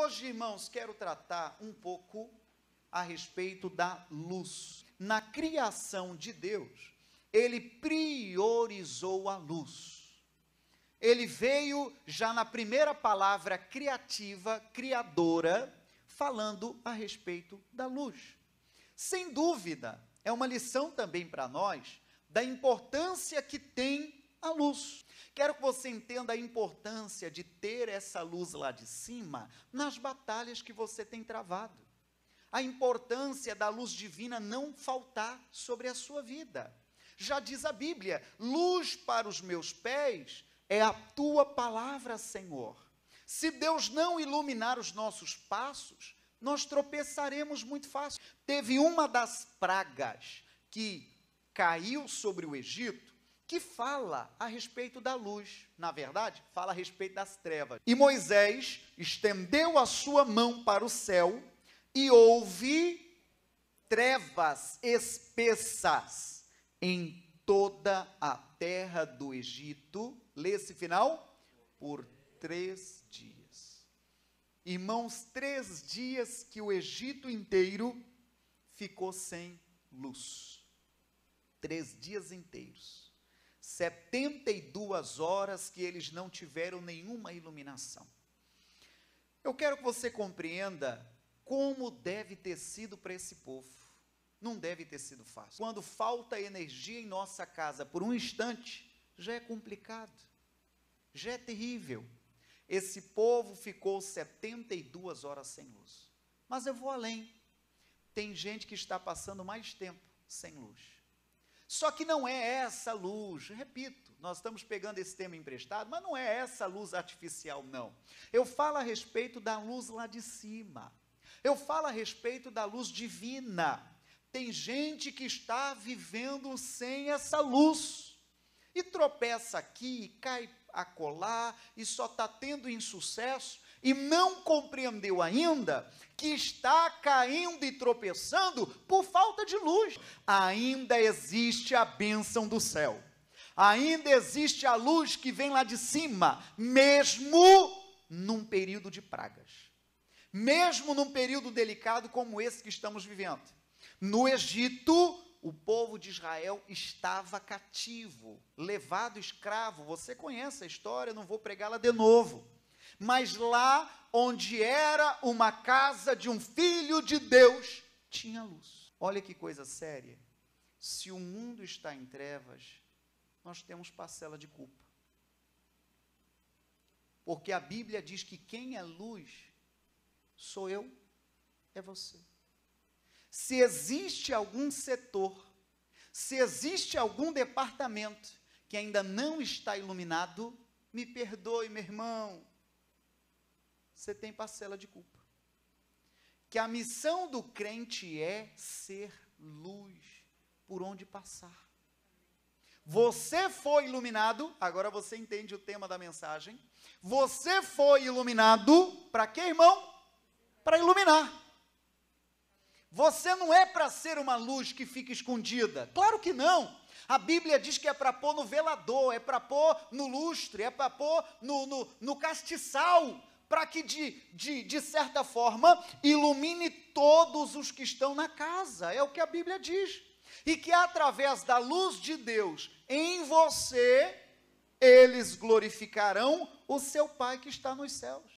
Hoje, irmãos, quero tratar um pouco a respeito da luz. Na criação de Deus, ele priorizou a luz. Ele veio já na primeira palavra criativa, criadora, falando a respeito da luz. Sem dúvida, é uma lição também para nós da importância que tem a luz. Quero que você entenda a importância de ter essa luz lá de cima nas batalhas que você tem travado. A importância da luz divina não faltar sobre a sua vida. Já diz a Bíblia: luz para os meus pés é a tua palavra, Senhor. Se Deus não iluminar os nossos passos, nós tropeçaremos muito fácil. Teve uma das pragas que caiu sobre o Egito que fala a respeito da luz, na verdade, fala a respeito das trevas. E Moisés estendeu a sua mão para o céu e houve trevas espessas em toda a terra do Egito. Lê esse final? Por três dias. Irmãos, três dias que o Egito inteiro ficou sem luz. Três dias inteiros 72 horas que eles não tiveram nenhuma iluminação. Eu quero que você compreenda como deve ter sido para esse povo. Não deve ter sido fácil. Quando falta energia em nossa casa por um instante, já é complicado, já é terrível. Esse povo ficou 72 horas sem luz. Mas eu vou além. Tem gente que está passando mais tempo sem luz. Só que não é essa luz, repito, nós estamos pegando esse tema emprestado, mas não é essa luz artificial, não. Eu falo a respeito da luz lá de cima. Eu falo a respeito da luz divina. Tem gente que está vivendo sem essa luz e tropeça aqui, e cai a colar e só está tendo insucesso e não compreendeu ainda que está caindo e tropeçando por falta de luz. Ainda existe a bênção do céu, ainda existe a luz que vem lá de cima, mesmo num período de pragas, mesmo num período delicado como esse que estamos vivendo. No Egito, o povo de Israel estava cativo, levado escravo. Você conhece a história, não vou pregá-la de novo mas lá onde era uma casa de um filho de Deus, tinha luz. Olha que coisa séria. Se o mundo está em trevas, nós temos parcela de culpa. Porque a Bíblia diz que quem é luz sou eu, é você. Se existe algum setor, se existe algum departamento que ainda não está iluminado, me perdoe, meu irmão, você tem parcela de culpa. Que a missão do crente é ser luz por onde passar. Você foi iluminado, agora você entende o tema da mensagem. Você foi iluminado para quê, irmão? Para iluminar. Você não é para ser uma luz que fica escondida. Claro que não. A Bíblia diz que é para pôr no velador, é para pôr no lustre, é para pôr no, no, no castiçal para que de, de, de certa forma ilumine todos os que estão na casa, é o que a Bíblia diz. E que através da luz de Deus em você, eles glorificarão o seu Pai que está nos céus.